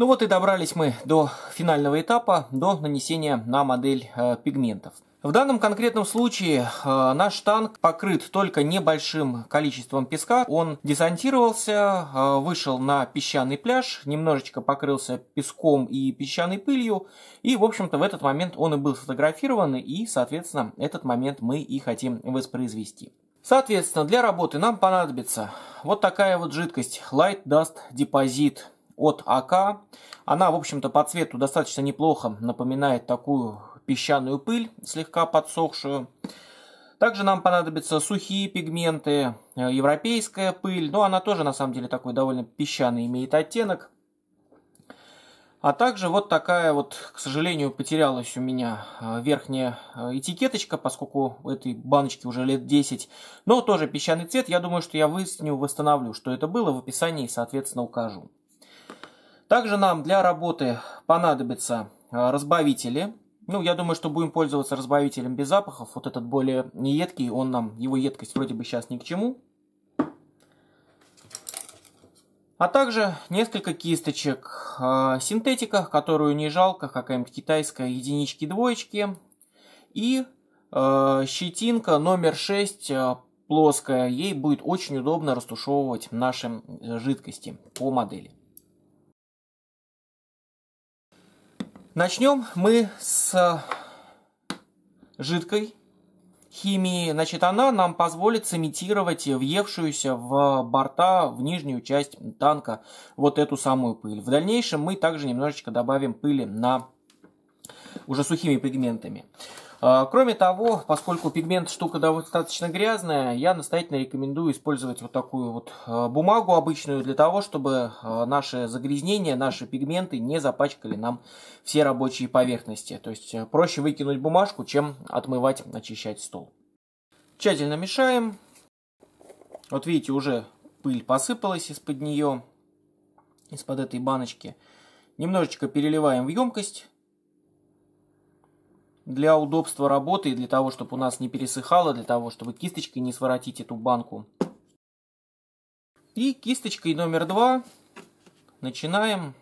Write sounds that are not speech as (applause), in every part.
Ну вот и добрались мы до финального этапа, до нанесения на модель э, пигментов. В данном конкретном случае э, наш танк покрыт только небольшим количеством песка. Он десантировался, э, вышел на песчаный пляж, немножечко покрылся песком и песчаной пылью. И, в общем-то, в этот момент он и был сфотографирован, и, соответственно, этот момент мы и хотим воспроизвести. Соответственно, для работы нам понадобится вот такая вот жидкость Light Dust Deposit от АК. Она, в общем-то, по цвету достаточно неплохо напоминает такую песчаную пыль, слегка подсохшую. Также нам понадобятся сухие пигменты, э, европейская пыль, но ну, она тоже на самом деле такой довольно песчаный имеет оттенок. А также вот такая вот, к сожалению, потерялась у меня э, верхняя э, этикеточка, поскольку в этой баночке уже лет 10. Но тоже песчаный цвет, я думаю, что я выясню, восстановлю, что это было, в описании, соответственно, укажу. Также нам для работы понадобятся а, разбавители. Ну, я думаю, что будем пользоваться разбавителем без запахов. Вот этот более неедкий, он нам, его едкость вроде бы сейчас ни к чему. А также несколько кисточек э, синтетика, которую не жалко, какая-нибудь китайская, единички, двоечки. И э, щетинка номер 6 э, плоская, ей будет очень удобно растушевывать наши э, жидкости по модели. Начнем мы с э, жидкой химии. Значит, она нам позволит сымитировать въевшуюся в борта, в нижнюю часть танка вот эту самую пыль. В дальнейшем мы также немножечко добавим пыли на уже сухими пигментами. А, кроме того, поскольку пигмент штука достаточно грязная, я настоятельно рекомендую использовать вот такую вот а, бумагу обычную для того, чтобы а, наши загрязнения, наши пигменты не запачкали нам все рабочие поверхности. То есть э, проще выкинуть бумажку, чем отмывать, очищать стол. Тщательно мешаем. Вот видите, уже пыль посыпалась из-под нее, из-под этой баночки. Немножечко переливаем в емкость для удобства работы и для того, чтобы у нас не пересыхало, для того, чтобы кисточкой не своротить эту банку. И кисточкой номер два начинаем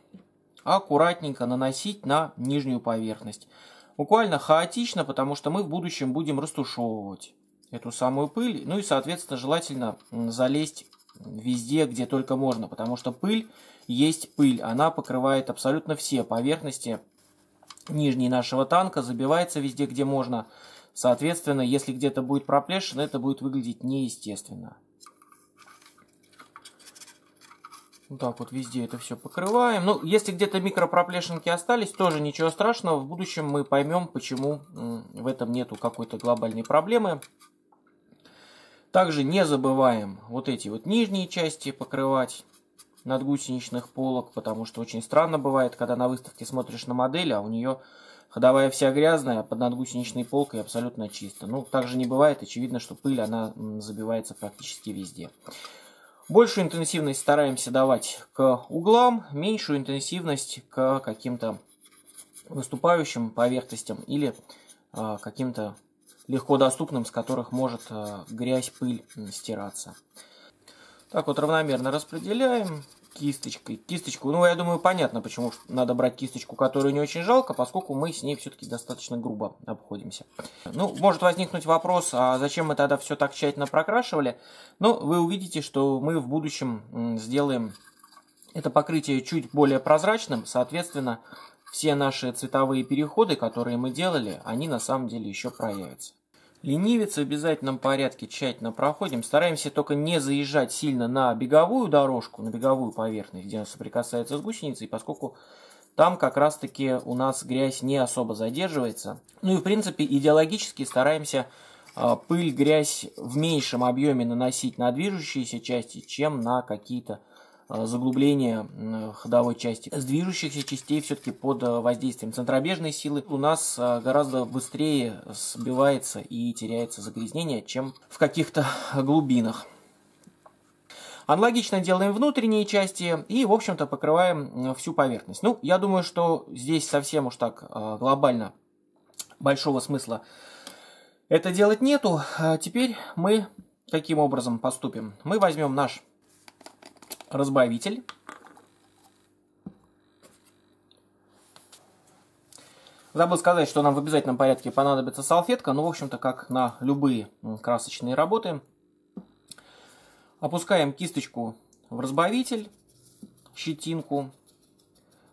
аккуратненько наносить на нижнюю поверхность. Буквально хаотично, потому что мы в будущем будем растушевывать эту самую пыль. Ну и, соответственно, желательно залезть везде, где только можно, потому что пыль есть пыль. Она покрывает абсолютно все поверхности нижний нашего танка забивается везде, где можно. Соответственно, если где-то будет проплешина, это будет выглядеть неестественно. Вот так вот везде это все покрываем. Ну, если где-то микропроплешинки остались, тоже ничего страшного. В будущем мы поймем, почему в этом нету какой-то глобальной проблемы. Также не забываем вот эти вот нижние части покрывать надгусеничных полок, потому что очень странно бывает, когда на выставке смотришь на модель, а у нее ходовая вся грязная, а под надгусеничной полкой абсолютно чисто. Ну, так же не бывает, очевидно, что пыль, она забивается практически везде. Большую интенсивность стараемся давать к углам, меньшую интенсивность к каким-то выступающим поверхностям или э, каким-то легко доступным, с которых может э, грязь, пыль э, стираться. Так вот равномерно распределяем кисточкой. Кисточку, ну я думаю, понятно, почему надо брать кисточку, которую не очень жалко, поскольку мы с ней все-таки достаточно грубо обходимся. Ну, может возникнуть вопрос, а зачем мы тогда все так тщательно прокрашивали? Ну вы увидите, что мы в будущем сделаем это покрытие чуть более прозрачным, соответственно, все наши цветовые переходы, которые мы делали, они на самом деле еще проявятся. Ленивец в обязательном порядке тщательно проходим. Стараемся только не заезжать сильно на беговую дорожку, на беговую поверхность, где она соприкасается с гусеницей, поскольку там как раз-таки у нас грязь не особо задерживается. Ну и в принципе идеологически стараемся а, пыль, грязь в меньшем объеме наносить на движущиеся части, чем на какие-то Э, заглубление э, ходовой части. С движущихся частей все-таки под э, воздействием центробежной силы у нас гораздо быстрее сбивается и теряется загрязнение, чем в каких-то (laughs) глубинах. Аналогично делаем внутренние части и, в общем-то, покрываем всю поверхность. Ну, я думаю, что здесь совсем уж так глобально большого смысла это делать нету. А теперь мы каким образом поступим? Мы возьмем наш разбавитель. Забыл сказать, что нам в обязательном порядке понадобится салфетка, но в общем-то, как на любые красочные работы. Опускаем кисточку в разбавитель, щетинку,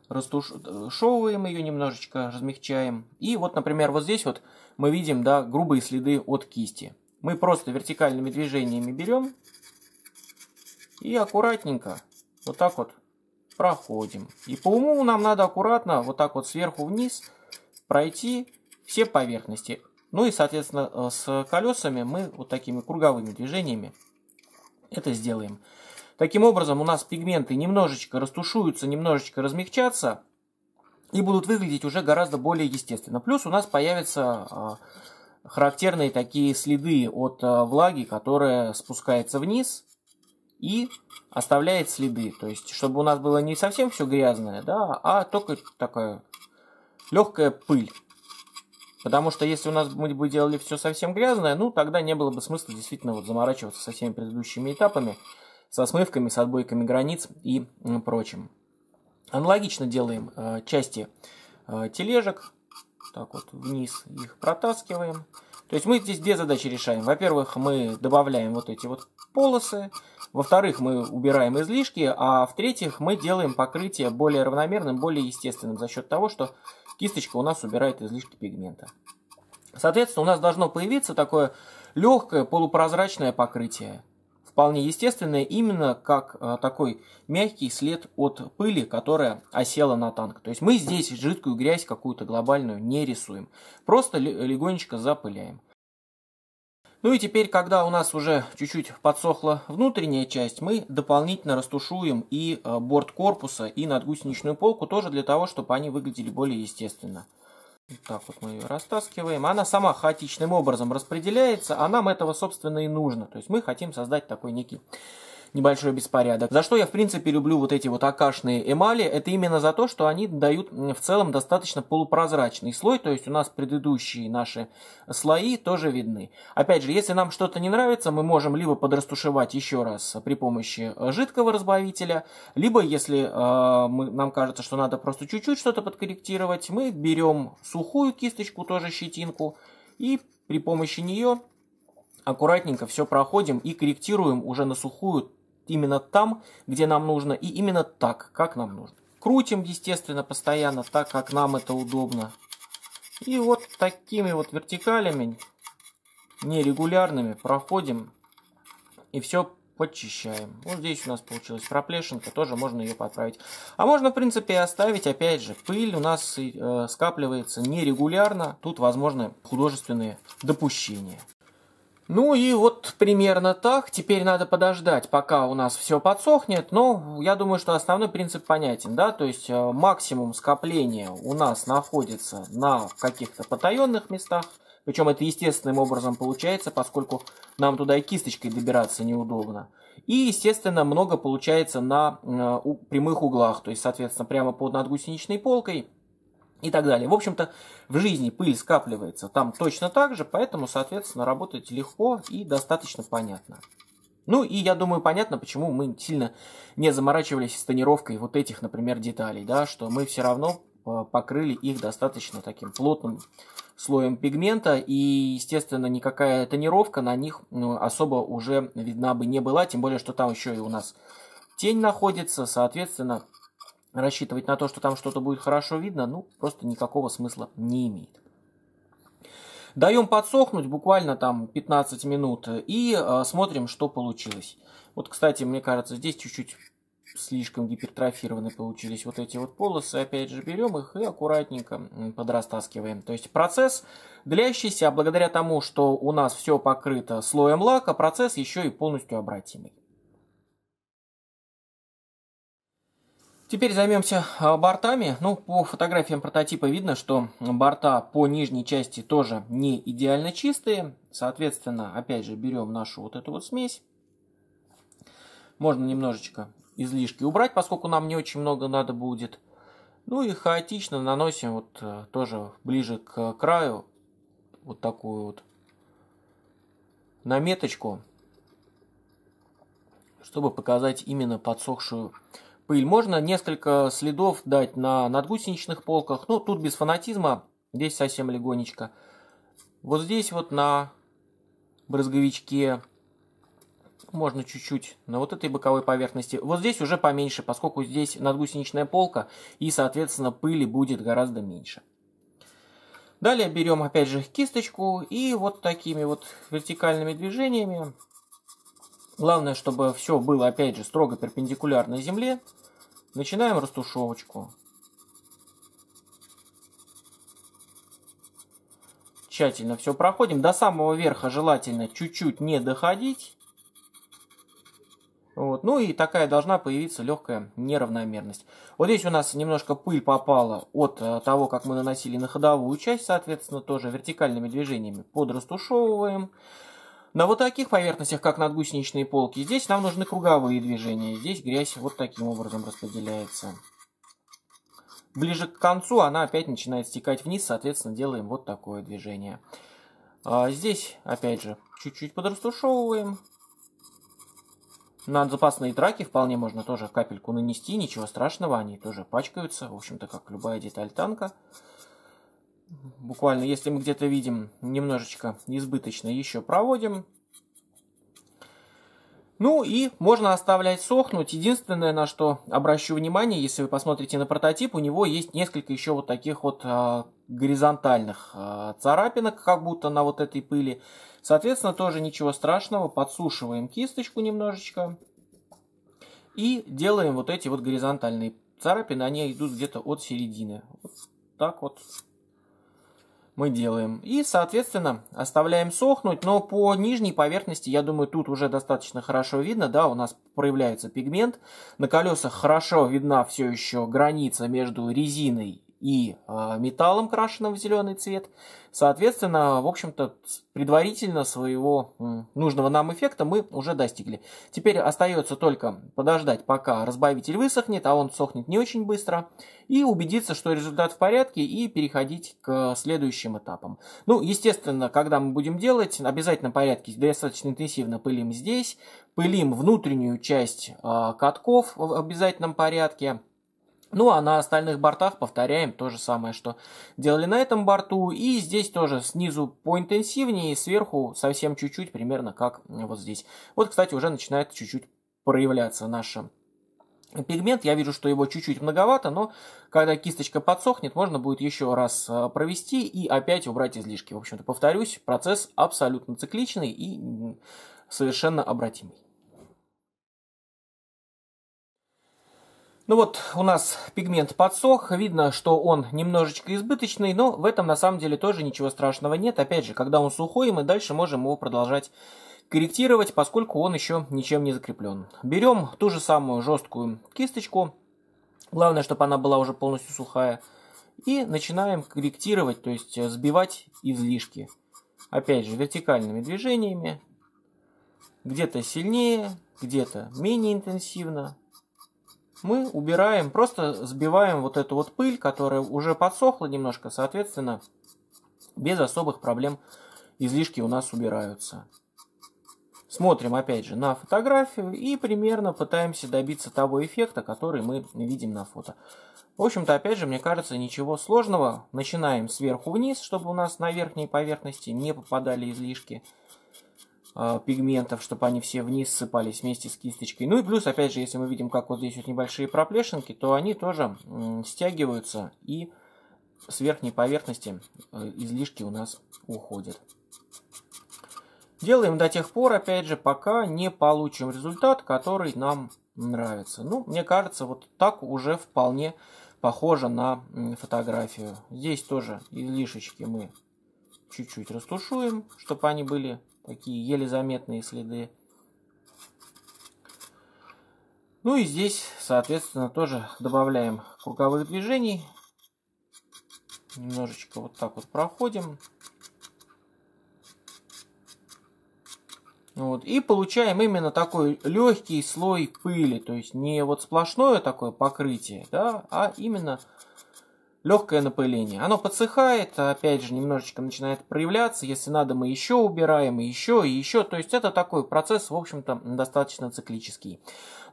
растушевываем ее немножечко, размягчаем. И вот, например, вот здесь вот мы видим, да, грубые следы от кисти. Мы просто вертикальными движениями берем и аккуратненько вот так вот проходим. И по уму нам надо аккуратно вот так вот сверху вниз пройти все поверхности. Ну и, соответственно, э, с колесами мы вот такими круговыми движениями это сделаем. Таким образом, у нас пигменты немножечко растушуются, немножечко размягчатся и будут выглядеть уже гораздо более естественно. Плюс у нас появятся а, характерные такие следы от а, влаги, которая спускается вниз и оставляет следы. То есть, чтобы у нас было не совсем все грязное, да, а только такая легкая пыль. Потому что если у нас мы бы делали все совсем грязное, ну тогда не было бы смысла действительно вот заморачиваться со всеми предыдущими этапами, со смывками, с отбойками границ и прочим. Аналогично делаем э, части э, тележек. Так вот вниз их протаскиваем. То есть мы здесь две задачи решаем. Во-первых, мы добавляем вот эти вот полосы. Во-вторых, мы убираем излишки. А в-третьих, мы делаем покрытие более равномерным, более естественным за счет того, что кисточка у нас убирает излишки пигмента. Соответственно, у нас должно появиться такое легкое полупрозрачное покрытие вполне естественное, именно как э, такой мягкий след от пыли, которая осела на танк. То есть мы здесь жидкую грязь какую-то глобальную не рисуем, просто легонечко запыляем. Ну и теперь, когда у нас уже чуть-чуть подсохла внутренняя часть, мы дополнительно растушуем и э, борт корпуса, и надгусеничную полку, тоже для того, чтобы они выглядели более естественно. Вот так вот мы ее растаскиваем. Она сама хаотичным образом распределяется, а нам этого, собственно, и нужно. То есть мы хотим создать такой некий небольшой беспорядок. За что я, в принципе, люблю вот эти вот акашные эмали, это именно за то, что они дают в целом достаточно полупрозрачный слой, то есть у нас предыдущие наши слои тоже видны. Опять же, если нам что-то не нравится, мы можем либо подрастушевать еще раз при помощи э, жидкого разбавителя, либо, если э, мы, нам кажется, что надо просто чуть-чуть что-то подкорректировать, мы берем сухую кисточку, тоже щетинку, и при помощи нее аккуратненько все проходим и корректируем уже на сухую именно там, где нам нужно, и именно так, как нам нужно. Крутим, естественно, постоянно так, как нам это удобно. И вот такими вот вертикалями, нерегулярными, проходим и все подчищаем. Вот здесь у нас получилась проплешинка, тоже можно ее подправить. А можно, в принципе, и оставить, опять же, пыль у нас э, скапливается нерегулярно, тут возможны художественные допущения. Ну и вот примерно так. Теперь надо подождать, пока у нас все подсохнет. Но я думаю, что основной принцип понятен. да, То есть э, максимум скопления у нас находится на каких-то потаенных местах. Причем это естественным образом получается, поскольку нам туда и кисточкой добираться неудобно. И, естественно, много получается на э, прямых углах, то есть, соответственно, прямо под надгусеничной полкой и так далее. В общем-то, в жизни пыль скапливается там точно так же, поэтому, соответственно, работать легко и достаточно понятно. Ну и я думаю, понятно, почему мы сильно не заморачивались с тонировкой вот этих, например, деталей, да, что мы все равно э, покрыли их достаточно таким плотным слоем пигмента, и, естественно, никакая тонировка на них ну, особо уже видна бы не была, тем более, что там еще и у нас тень находится, соответственно, рассчитывать на то, что там что-то будет хорошо видно, ну, просто никакого смысла не имеет. Даем подсохнуть буквально там 15 минут и э, смотрим, что получилось. Вот, кстати, мне кажется, здесь чуть-чуть слишком гипертрофированы получились вот эти вот полосы. Опять же, берем их и аккуратненько подрастаскиваем. То есть процесс длящийся, а благодаря тому, что у нас все покрыто слоем лака, процесс еще и полностью обратимый. Теперь займемся а, бортами. Ну, по фотографиям прототипа видно, что борта по нижней части тоже не идеально чистые. Соответственно, опять же, берем нашу вот эту вот смесь. Можно немножечко излишки убрать, поскольку нам не очень много надо будет. Ну и хаотично наносим вот э, тоже ближе к краю вот такую вот наметочку, чтобы показать именно подсохшую пыль. Можно несколько следов дать на надгусеничных полках. Ну, тут без фанатизма, здесь совсем легонечко. Вот здесь вот на брызговичке можно чуть-чуть на вот этой боковой поверхности. Вот здесь уже поменьше, поскольку здесь надгусеничная полка, и, соответственно, пыли будет гораздо меньше. Далее берем, опять же, кисточку и вот такими вот вертикальными движениями Главное, чтобы все было, опять же, строго перпендикулярно земле. Начинаем растушевочку. Тщательно все проходим. До самого верха желательно чуть-чуть не доходить. Вот. Ну и такая должна появиться легкая неравномерность. Вот здесь у нас немножко пыль попала от э, того, как мы наносили на ходовую часть. Соответственно, тоже вертикальными движениями подрастушевываем. Подрастушевываем. На вот таких поверхностях, как надгусеничные полки, здесь нам нужны круговые движения. Здесь грязь вот таким образом распределяется. Ближе к концу она опять начинает стекать вниз, соответственно, делаем вот такое движение. А, здесь, опять же, чуть-чуть подрастушевываем. На запасные траки вполне можно тоже капельку нанести, ничего страшного, они тоже пачкаются, в общем-то, как любая деталь танка буквально, если мы где-то видим немножечко избыточно, еще проводим. Ну и можно оставлять сохнуть. Единственное, на что обращу внимание, если вы посмотрите на прототип, у него есть несколько еще вот таких вот э, горизонтальных э, царапинок, как будто на вот этой пыли. Соответственно, тоже ничего страшного. Подсушиваем кисточку немножечко и делаем вот эти вот горизонтальные царапины. Они идут где-то от середины. Вот так вот мы делаем. И, соответственно, оставляем сохнуть, но по нижней поверхности, я думаю, тут уже достаточно хорошо видно, да, у нас проявляется пигмент. На колесах хорошо видна все еще граница между резиной и э, металлом, крашенным в зеленый цвет. Соответственно, в общем-то, предварительно своего нужного нам эффекта мы уже достигли. Теперь остается только подождать, пока разбавитель высохнет, а он сохнет не очень быстро, и убедиться, что результат в порядке, и переходить к следующим этапам. Ну, естественно, когда мы будем делать, обязательно в порядке достаточно интенсивно пылим здесь, пылим внутреннюю часть э, катков в обязательном порядке, ну а на остальных бортах повторяем то же самое, что делали на этом борту. И здесь тоже снизу поинтенсивнее, и сверху совсем чуть-чуть, примерно как вот здесь. Вот, кстати, уже начинает чуть-чуть проявляться наша пигмент. Я вижу, что его чуть-чуть многовато, но когда кисточка подсохнет, можно будет еще раз э, провести и опять убрать излишки. В общем-то, повторюсь, процесс абсолютно цикличный и совершенно обратимый. Ну вот у нас пигмент подсох, видно, что он немножечко избыточный, но в этом на самом деле тоже ничего страшного нет. Опять же, когда он сухой, мы дальше можем его продолжать корректировать, поскольку он еще ничем не закреплен. Берем ту же самую жесткую кисточку, главное, чтобы она была уже полностью сухая, и начинаем корректировать, то есть э, сбивать излишки. Опять же, вертикальными движениями, где-то сильнее, где-то менее интенсивно, мы убираем, просто сбиваем вот эту вот пыль, которая уже подсохла немножко, соответственно, без особых проблем излишки у нас убираются. Смотрим опять же на фотографию и примерно пытаемся добиться того эффекта, который мы видим на фото. В общем-то, опять же, мне кажется, ничего сложного. Начинаем сверху вниз, чтобы у нас на верхней поверхности не попадали излишки. Э, пигментов, чтобы они все вниз сыпались вместе с кисточкой. Ну и плюс, опять же, если мы видим, как вот здесь вот небольшие проплешинки, то они тоже стягиваются и с верхней поверхности э, излишки у нас уходят. Делаем до тех пор, опять же, пока не получим результат, который нам нравится. Ну, мне кажется, вот так уже вполне похоже на фотографию. Здесь тоже излишечки мы чуть-чуть растушуем, чтобы они были такие еле заметные следы. Ну и здесь, соответственно, тоже добавляем круговых движений. Немножечко вот так вот проходим. Вот, и получаем именно такой легкий слой пыли, то есть не вот сплошное такое покрытие, да, а именно легкое напыление. Оно подсыхает, опять же, немножечко начинает проявляться. Если надо, мы еще убираем, и еще, и еще. То есть это такой процесс, в общем-то, достаточно циклический.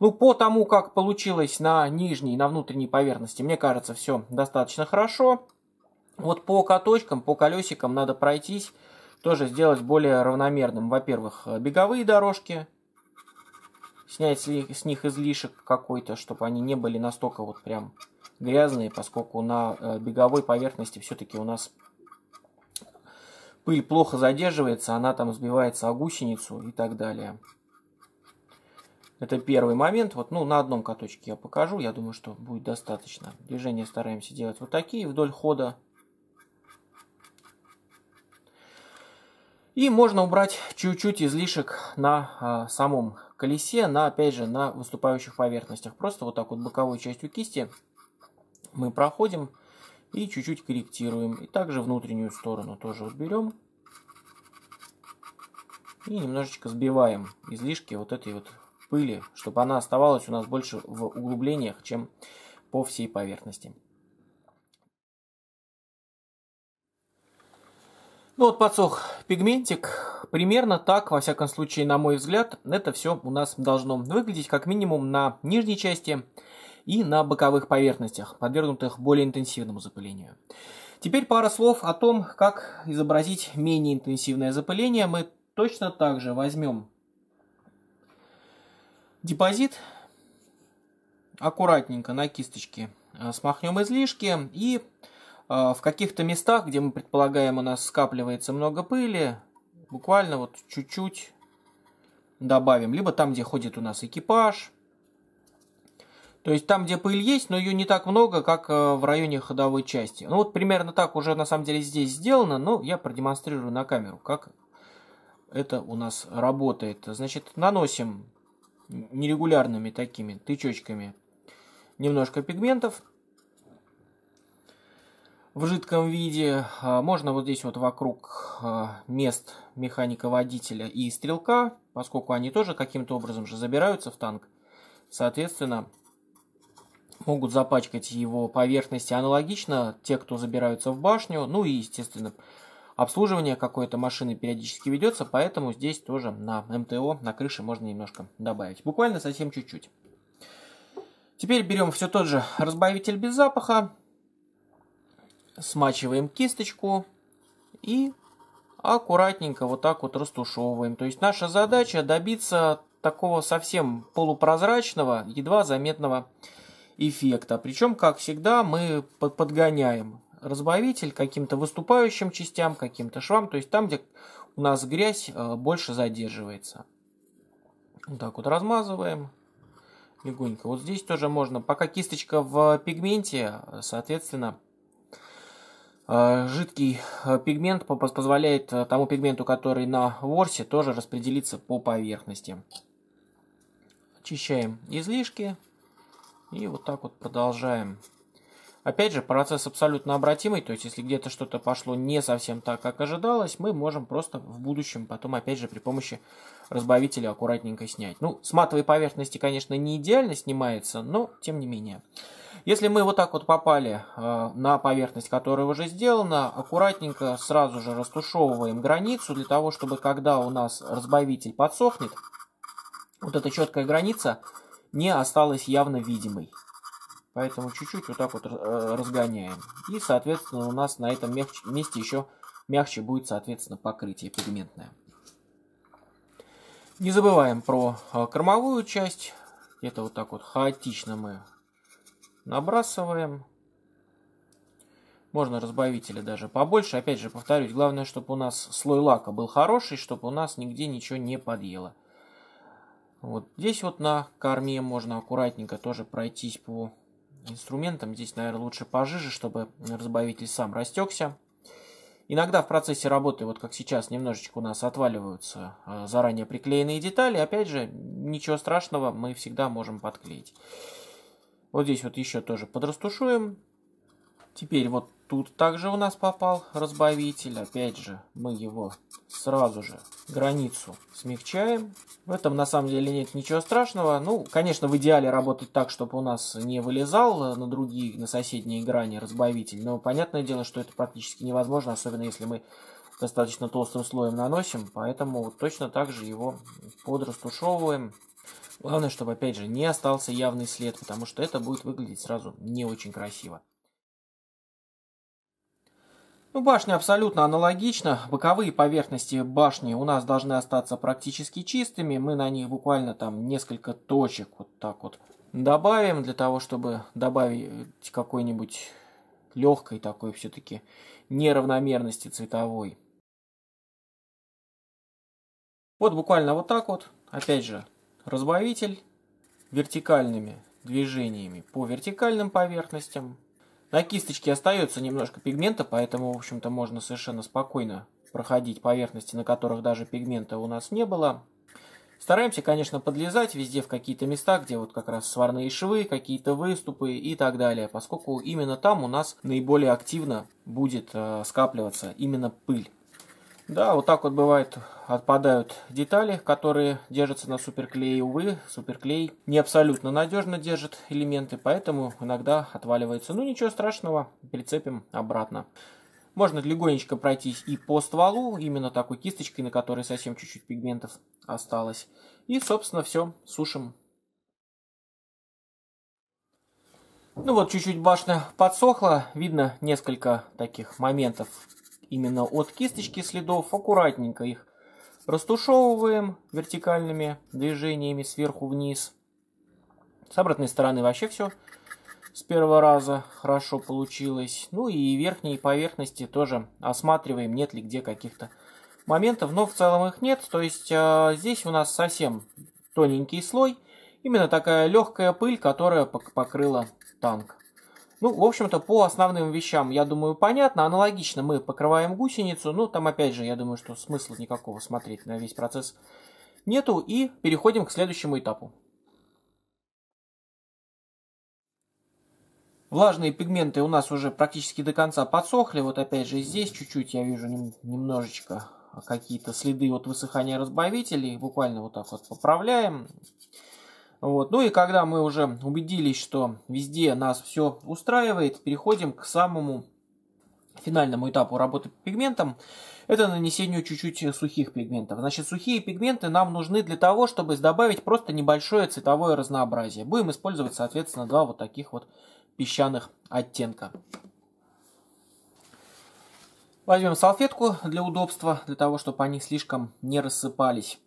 Ну, по тому, как получилось на нижней, на внутренней поверхности, мне кажется, все достаточно хорошо. Вот по каточкам, по колесикам надо пройтись, тоже сделать более равномерным. Во-первых, беговые дорожки, снять с них излишек какой-то, чтобы они не были настолько вот прям грязные, поскольку на э, беговой поверхности все-таки у нас пыль плохо задерживается, она там сбивается о гусеницу и так далее. Это первый момент. Вот, ну, на одном каточке я покажу. Я думаю, что будет достаточно. Движения стараемся делать вот такие вдоль хода. И можно убрать чуть-чуть излишек на э, самом колесе, на, опять же, на выступающих поверхностях. Просто вот так вот боковой частью кисти мы проходим и чуть-чуть корректируем. И также внутреннюю сторону тоже вот берем и немножечко сбиваем излишки вот этой вот пыли, чтобы она оставалась у нас больше в углублениях, чем по всей поверхности. Ну вот подсох пигментик. Примерно так, во всяком случае, на мой взгляд, это все у нас должно выглядеть как минимум на нижней части и на боковых поверхностях, подвергнутых более интенсивному запылению. Теперь пара слов о том, как изобразить менее интенсивное запыление. Мы точно так же возьмем депозит, аккуратненько на кисточке э, смахнем излишки и э, в каких-то местах, где мы предполагаем у нас скапливается много пыли, буквально вот чуть-чуть добавим. Либо там, где ходит у нас экипаж, то есть там, где пыль есть, но ее не так много, как э, в районе ходовой части. Ну вот примерно так уже на самом деле здесь сделано, но я продемонстрирую на камеру, как это у нас работает. Значит, наносим нерегулярными такими тычочками немножко пигментов в жидком виде. А, можно вот здесь вот вокруг а, мест механика-водителя и стрелка, поскольку они тоже каким-то образом же забираются в танк. Соответственно, могут запачкать его поверхности аналогично те, кто забираются в башню, ну и, естественно, обслуживание какой-то машины периодически ведется, поэтому здесь тоже на МТО, на крыше можно немножко добавить. Буквально совсем чуть-чуть. Теперь берем все тот же разбавитель без запаха, смачиваем кисточку и аккуратненько вот так вот растушевываем. То есть наша задача добиться такого совсем полупрозрачного, едва заметного эффекта. Причем, как всегда, мы подгоняем разбавитель каким-то выступающим частям, каким-то швам, то есть там, где у нас грязь э, больше задерживается. Вот так вот размазываем легонько. Вот здесь тоже можно, пока кисточка в пигменте, соответственно, э, жидкий э, пигмент позволяет тому пигменту, который на ворсе, тоже распределиться по поверхности. Очищаем излишки. И вот так вот продолжаем. Опять же, процесс абсолютно обратимый, то есть если где-то что-то пошло не совсем так, как ожидалось, мы можем просто в будущем потом, опять же, при помощи разбавителя аккуратненько снять. Ну, с матовой поверхности, конечно, не идеально снимается, но тем не менее. Если мы вот так вот попали э, на поверхность, которая уже сделана, аккуратненько сразу же растушевываем границу для того, чтобы когда у нас разбавитель подсохнет, вот эта четкая граница – не осталась явно видимой. Поэтому чуть-чуть вот так вот э, разгоняем. И, соответственно, у нас на этом мягче, месте еще мягче будет, соответственно, покрытие пигментное. Не забываем про э, кормовую часть. Это вот так вот хаотично мы набрасываем. Можно разбавителя даже побольше. Опять же, повторюсь, главное, чтобы у нас слой лака был хороший, чтобы у нас нигде ничего не подъело. Вот здесь вот на корме можно аккуратненько тоже пройтись по инструментам. Здесь, наверное, лучше пожиже, чтобы разбавитель сам растекся. Иногда в процессе работы, вот как сейчас, немножечко у нас отваливаются э, заранее приклеенные детали. Опять же, ничего страшного, мы всегда можем подклеить. Вот здесь вот еще тоже подрастушуем. Теперь вот тут также у нас попал разбавитель. Опять же, мы его сразу же границу смягчаем. В этом на самом деле нет ничего страшного. Ну, конечно, в идеале работать так, чтобы у нас не вылезал на другие, на соседние грани разбавитель. Но понятное дело, что это практически невозможно, особенно если мы достаточно толстым слоем наносим. Поэтому вот точно так же его подрастушевываем. Главное, чтобы, опять же, не остался явный след, потому что это будет выглядеть сразу не очень красиво. Ну, башня абсолютно аналогична. Боковые поверхности башни у нас должны остаться практически чистыми. Мы на них буквально там несколько точек вот так вот добавим, для того, чтобы добавить какой-нибудь легкой такой все-таки неравномерности цветовой. Вот буквально вот так вот. Опять же, разбавитель вертикальными движениями по вертикальным поверхностям, на кисточке остается немножко пигмента, поэтому, в общем-то, можно совершенно спокойно проходить поверхности, на которых даже пигмента у нас не было. Стараемся, конечно, подлезать везде в какие-то места, где вот как раз сварные швы, какие-то выступы и так далее, поскольку именно там у нас наиболее активно будет э, скапливаться именно пыль. Да, вот так вот бывает, отпадают детали, которые держатся на суперклее. Увы, суперклей не абсолютно надежно держит элементы, поэтому иногда отваливается. Ну ничего страшного, прицепим обратно. Можно легонечко пройтись и по стволу, именно такой кисточкой, на которой совсем чуть-чуть пигментов осталось. И, собственно, все, сушим. Ну вот, чуть-чуть башня подсохла, видно несколько таких моментов именно от кисточки следов, аккуратненько их растушевываем вертикальными движениями сверху вниз. С обратной стороны вообще все с первого раза хорошо получилось. Ну и верхние поверхности тоже осматриваем, нет ли где каких-то моментов. Но в целом их нет, то есть э, здесь у нас совсем тоненький слой. Именно такая легкая пыль, которая покрыла танк. Ну, в общем-то, по основным вещам, я думаю, понятно. Аналогично мы покрываем гусеницу. Ну, там, опять же, я думаю, что смысла никакого смотреть на весь процесс нету. И переходим к следующему этапу. Влажные пигменты у нас уже практически до конца подсохли. Вот опять же здесь чуть-чуть я вижу немножечко какие-то следы от высыхания разбавителей. Буквально вот так вот поправляем. Вот. Ну и когда мы уже убедились, что везде нас все устраивает, переходим к самому финальному этапу работы по пигментам, это нанесение чуть-чуть сухих пигментов. Значит, сухие пигменты нам нужны для того, чтобы добавить просто небольшое цветовое разнообразие. Будем использовать, соответственно, два вот таких вот песчаных оттенка. Возьмем салфетку для удобства, для того, чтобы они слишком не рассыпались.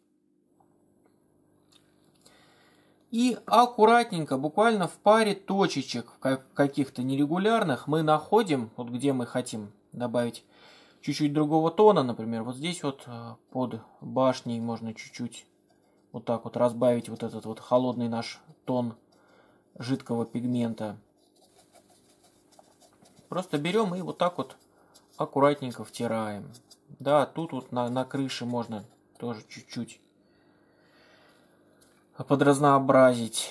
И аккуратненько, буквально в паре точечек каких-то нерегулярных, мы находим, вот где мы хотим добавить чуть-чуть другого тона, например, вот здесь вот э, под башней можно чуть-чуть вот так вот разбавить вот этот вот холодный наш тон жидкого пигмента. Просто берем и вот так вот аккуратненько втираем. Да, тут вот на, на крыше можно тоже чуть-чуть а подразнообразить.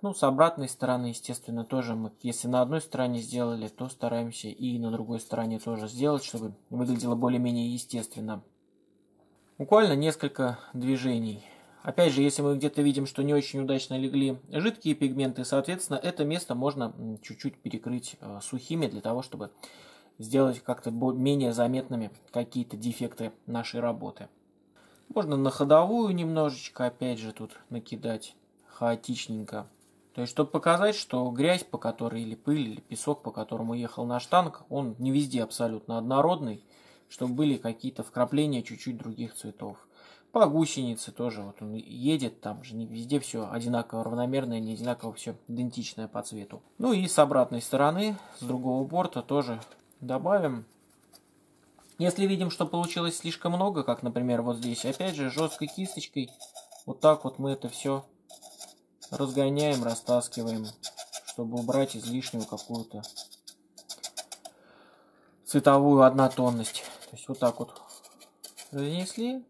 Ну, с обратной стороны, естественно, тоже мы, если на одной стороне сделали, то стараемся и на другой стороне тоже сделать, чтобы выглядело более-менее естественно. Буквально несколько движений. Опять же, если мы где-то видим, что не очень удачно легли жидкие пигменты, соответственно, это место можно чуть-чуть перекрыть э, сухими для того, чтобы сделать как-то менее заметными какие-то дефекты нашей работы. Можно на ходовую немножечко, опять же, тут накидать хаотичненько. То есть, чтобы показать, что грязь, по которой или пыль, или песок, по которому ехал наш танк, он не везде абсолютно однородный, чтобы были какие-то вкрапления чуть-чуть других цветов. По гусенице тоже, вот он едет, там же не везде все одинаково равномерное, не одинаково все идентичное по цвету. Ну и с обратной стороны, с другого борта тоже добавим если видим, что получилось слишком много, как, например, вот здесь, опять же, жесткой кисточкой, вот так вот мы это все разгоняем, растаскиваем, чтобы убрать излишнюю какую-то цветовую однотонность. То есть вот так вот разнесли.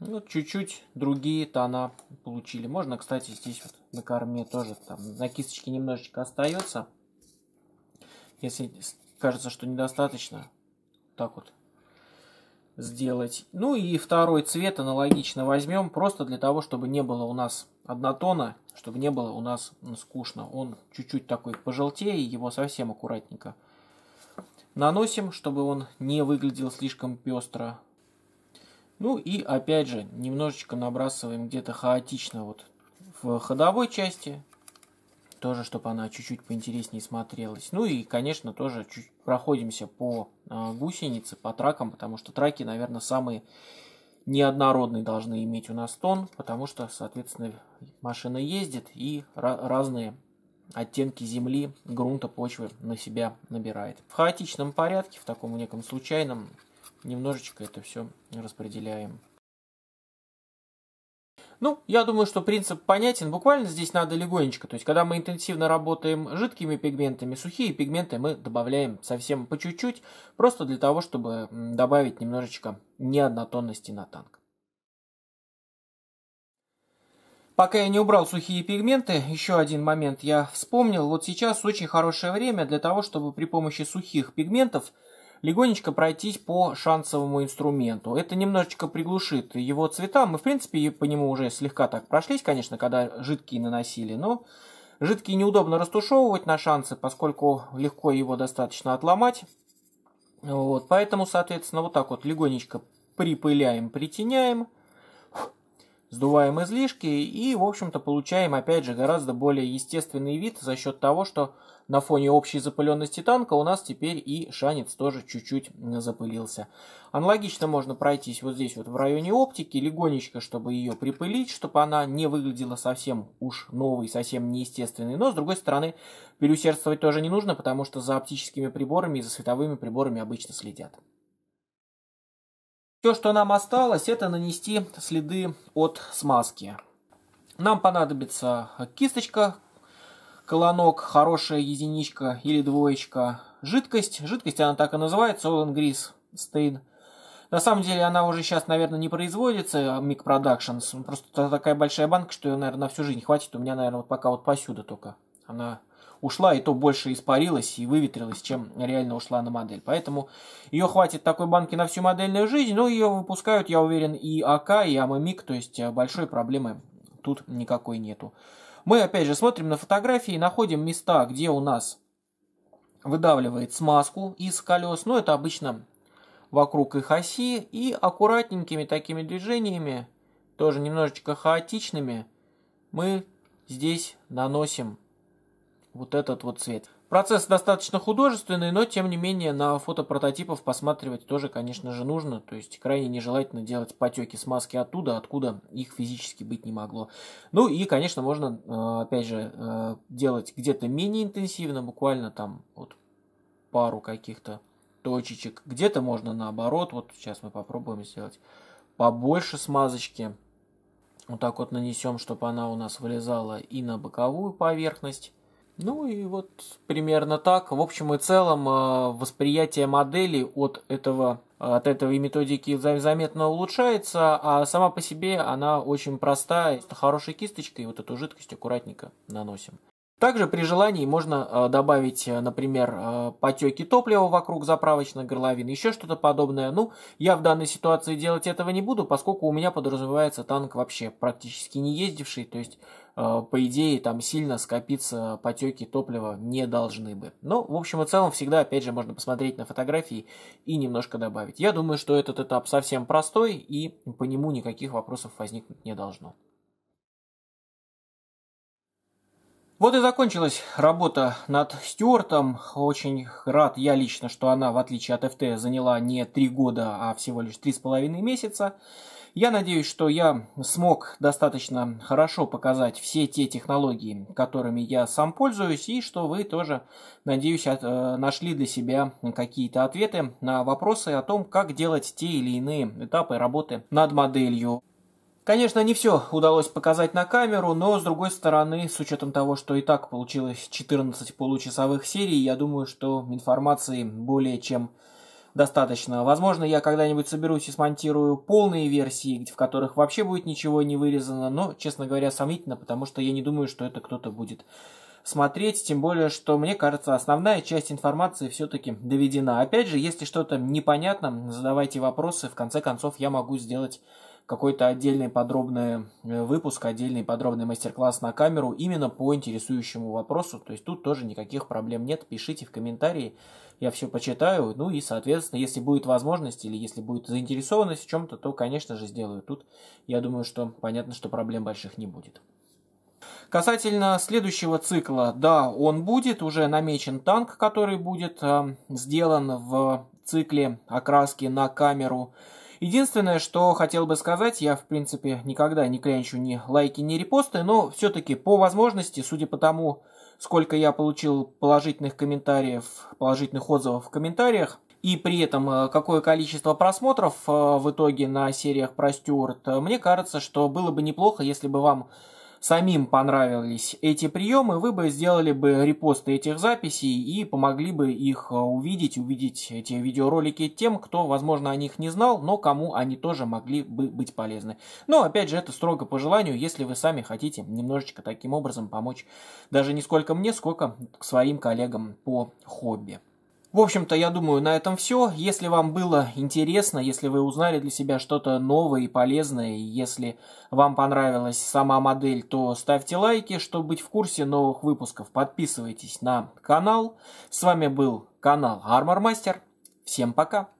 Вот ну, чуть-чуть другие тона получили. Можно, кстати, здесь вот на корме тоже там на кисточке немножечко остается. Если кажется, что недостаточно, так вот сделать. Ну и второй цвет аналогично возьмем, просто для того, чтобы не было у нас однотона, чтобы не было у нас скучно. Он чуть-чуть такой пожелтее, его совсем аккуратненько наносим, чтобы он не выглядел слишком пестро. Ну и опять же, немножечко набрасываем где-то хаотично вот в ходовой части, тоже, чтобы она чуть-чуть поинтереснее смотрелась. Ну и, конечно, тоже чуть проходимся по э, гусенице, по тракам, потому что траки, наверное, самые неоднородные должны иметь у нас тон, потому что, соответственно, машина ездит и разные оттенки земли, грунта, почвы на себя набирает. В хаотичном порядке, в таком неком случайном, немножечко это все распределяем. Ну, я думаю, что принцип понятен. Буквально здесь надо легонечко. То есть, когда мы интенсивно работаем жидкими пигментами, сухие пигменты мы добавляем совсем по чуть-чуть, просто для того, чтобы добавить немножечко неоднотонности на танк. Пока я не убрал сухие пигменты, еще один момент я вспомнил. Вот сейчас очень хорошее время для того, чтобы при помощи сухих пигментов – легонечко пройтись по шансовому инструменту. Это немножечко приглушит его цвета. Мы, в принципе, по нему уже слегка так прошлись, конечно, когда жидкие наносили, но жидкие неудобно растушевывать на шансы, поскольку легко его достаточно отломать. Вот, поэтому, соответственно, вот так вот легонечко припыляем, притеняем – сдуваем излишки и, в общем-то, получаем, опять же, гораздо более естественный вид за счет того, что на фоне общей запыленности танка у нас теперь и шанец тоже чуть-чуть запылился. Аналогично можно пройтись вот здесь вот в районе оптики, легонечко, чтобы ее припылить, чтобы она не выглядела совсем уж новой, совсем неестественной. Но, с другой стороны, переусердствовать тоже не нужно, потому что за оптическими приборами и за световыми приборами обычно следят. Все, что нам осталось, это нанести следы от смазки. Нам понадобится кисточка, колонок, хорошая единичка или двоечка, жидкость. Жидкость, она так и называется, Олен Грис Стейн. На самом деле она уже сейчас, наверное, не производится, Мик Productions. Просто такая большая банка, что ее, наверное, на всю жизнь хватит. У меня, наверное, вот пока вот посюда только. Она ушла, и то больше испарилась и выветрилась, чем реально ушла на модель. Поэтому ее хватит такой банки на всю модельную жизнь, но ее выпускают, я уверен, и АК, и АММИК, то есть э, большой проблемы тут никакой нету. Мы опять же смотрим на фотографии и находим места, где у нас выдавливает смазку из колес, но это обычно вокруг их оси, и аккуратненькими такими движениями, тоже немножечко хаотичными, мы здесь наносим вот этот вот цвет. Процесс достаточно художественный, но тем не менее на фотопрототипов посматривать тоже, конечно же, нужно. То есть крайне нежелательно делать потеки смазки оттуда, откуда их физически быть не могло. Ну и, конечно, можно, э, опять же, э, делать где-то менее интенсивно, буквально там вот пару каких-то точечек. Где-то можно наоборот, вот сейчас мы попробуем сделать побольше смазочки. Вот так вот нанесем, чтобы она у нас вылезала и на боковую поверхность ну и вот примерно так. В общем и целом э, восприятие модели от этого э, от этого и методики заметно улучшается, а сама по себе она очень простая. С хорошей кисточкой вот эту жидкость аккуратненько наносим. Также при желании можно э, добавить, э, например, э, потеки топлива вокруг заправочной горловины, еще что-то подобное. Ну, я в данной ситуации делать этого не буду, поскольку у меня подразумевается танк вообще практически не ездивший, то есть, по идее, там сильно скопиться потеки топлива не должны бы. Но, ну, в общем и целом, всегда, опять же, можно посмотреть на фотографии и немножко добавить. Я думаю, что этот этап совсем простой и по нему никаких вопросов возникнуть не должно. Вот и закончилась работа над Стюартом. Очень рад я лично, что она, в отличие от ФТ, заняла не три года, а всего лишь три с половиной месяца. Я надеюсь, что я смог достаточно хорошо показать все те технологии, которыми я сам пользуюсь, и что вы тоже, надеюсь, э, нашли для себя какие-то ответы на вопросы о том, как делать те или иные этапы работы над моделью. Конечно, не все удалось показать на камеру, но, с другой стороны, с учетом того, что и так получилось 14 получасовых серий, я думаю, что информации более чем достаточно. Возможно, я когда-нибудь соберусь и смонтирую полные версии, в которых вообще будет ничего не вырезано, но, честно говоря, сомнительно, потому что я не думаю, что это кто-то будет смотреть, тем более, что, мне кажется, основная часть информации все-таки доведена. Опять же, если что-то непонятно, задавайте вопросы, в конце концов, я могу сделать какой-то отдельный подробный э, выпуск, отдельный подробный мастер-класс на камеру именно по интересующему вопросу. То есть тут тоже никаких проблем нет. Пишите в комментарии, я все почитаю. Ну и, соответственно, если будет возможность или если будет заинтересованность в чем-то, то, конечно же, сделаю. Тут, я думаю, что понятно, что проблем больших не будет. Касательно следующего цикла, да, он будет, уже намечен танк, который будет э, сделан в цикле окраски на камеру. Единственное, что хотел бы сказать, я в принципе никогда не клянчу ни лайки, ни репосты, но все-таки по возможности, судя по тому, сколько я получил положительных комментариев, положительных отзывов в комментариях, и при этом э, какое количество просмотров э, в итоге на сериях про Стюарт, мне кажется, что было бы неплохо, если бы вам самим понравились эти приемы, вы бы сделали бы репосты этих записей и помогли бы их э, увидеть, увидеть эти видеоролики тем, кто, возможно, о них не знал, но кому они тоже могли бы быть полезны. Но, опять же, это строго по желанию, если вы сами хотите немножечко таким образом помочь даже не сколько мне, сколько своим коллегам по хобби. В общем-то, я думаю, на этом все. Если вам было интересно, если вы узнали для себя что-то новое и полезное, если вам понравилась сама модель, то ставьте лайки, чтобы быть в курсе новых выпусков. Подписывайтесь на канал. С вами был канал Armor Master. Всем пока!